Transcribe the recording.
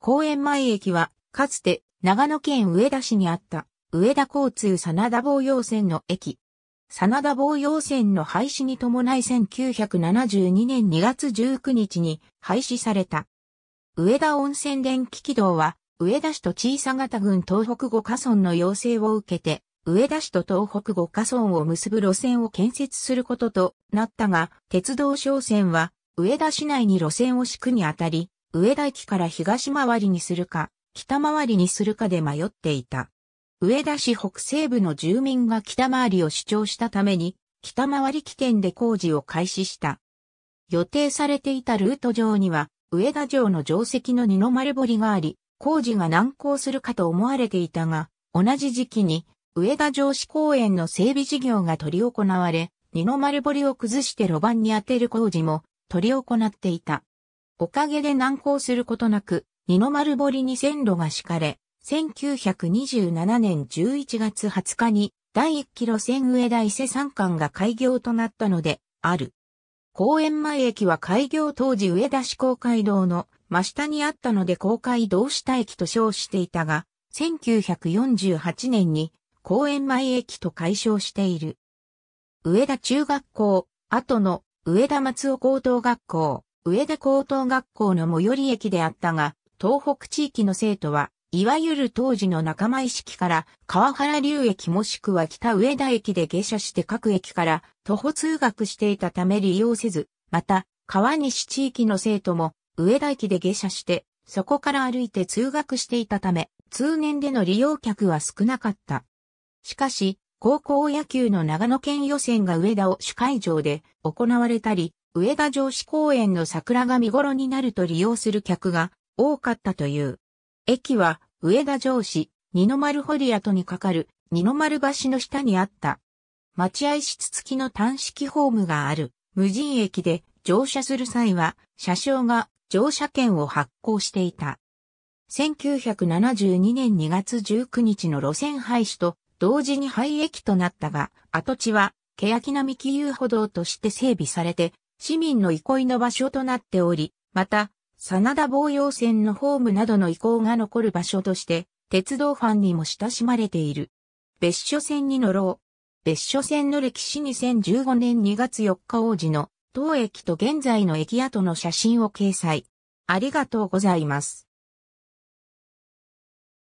公園前駅は、かつて長野県上田市にあった上田交通真田防用線の駅。真田防用線の廃止に伴い1972年2月19日に廃止された。上田温泉電気軌道は、上田市と小さ型郡東北五河村の要請を受けて、上田市と東北五河村を結ぶ路線を建設することとなったが、鉄道商船は、上田市内に路線を敷くにあたり、上田駅から東回りにするか、北回りにするかで迷っていた。上田市北西部の住民が北回りを主張したために、北回り起点で工事を開始した。予定されていたルート上には、上田城の城跡の二の丸堀があり、工事が難航するかと思われていたが、同じ時期に、上田城市公園の整備事業が取り行われ、二の丸堀を崩して路盤に当てる工事も取り行っていた。おかげで難航することなく、二の丸堀に線路が敷かれ、1927年11月20日に第1キロ線上田伊勢山間が開業となったので、ある。公園前駅は開業当時上田市公会堂の真下にあったので公会堂下駅と称していたが、1948年に公園前駅と解消している。上田中学校、後の上田松尾高等学校、上田高等学校の最寄り駅であったが、東北地域の生徒は、いわゆる当時の仲間意識から、川原流駅もしくは北上田駅で下車して各駅から徒歩通学していたため利用せず、また、川西地域の生徒も、上田駅で下車して、そこから歩いて通学していたため、通年での利用客は少なかった。しかし、高校野球の長野県予選が上田を主会場で行われたり、上田城址公園の桜が見頃になると利用する客が多かったという。駅は上田城址、二の丸堀跡にかかる二の丸橋の下にあった。待合室付きの単式ホームがある無人駅で乗車する際は車掌が乗車券を発行していた。1972年2月19日の路線廃止と同時に廃駅となったが、跡地は欅並木遊歩道として整備されて市民の憩いの場所となっており、また、真田防洋線のホームなどの遺構が残る場所として、鉄道ファンにも親しまれている。別所線に乗ろう。別所線の歴史2015年2月4日王子の当駅と現在の駅跡の写真を掲載。ありがとうございます。